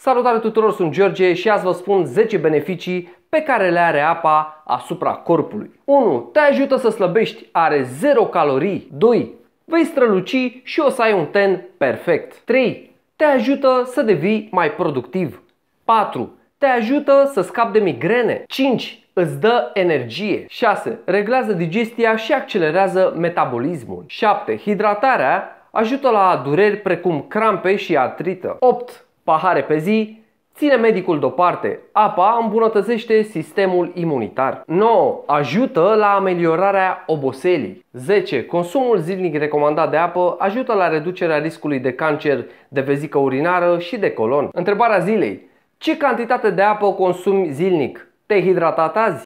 Salutare tuturor, sunt George și azi vă spun 10 beneficii pe care le are apa asupra corpului. 1. Te ajută să slăbești, are 0 calorii. 2. Vei străluci și o să ai un ten perfect. 3. Te ajută să devii mai productiv. 4. Te ajută să scapi de migrene. 5. Îți dă energie. 6. Reglează digestia și accelerează metabolismul. 7. Hidratarea ajută la dureri precum crampe și artrită. 8 pahare pe zi, ține medicul deoparte. Apa îmbunătățește sistemul imunitar. 9. Ajută la ameliorarea oboselii. 10. Consumul zilnic recomandat de apă ajută la reducerea riscului de cancer de vezică urinară și de colon. Întrebarea zilei. Ce cantitate de apă consumi zilnic? Te-ai hidratat azi?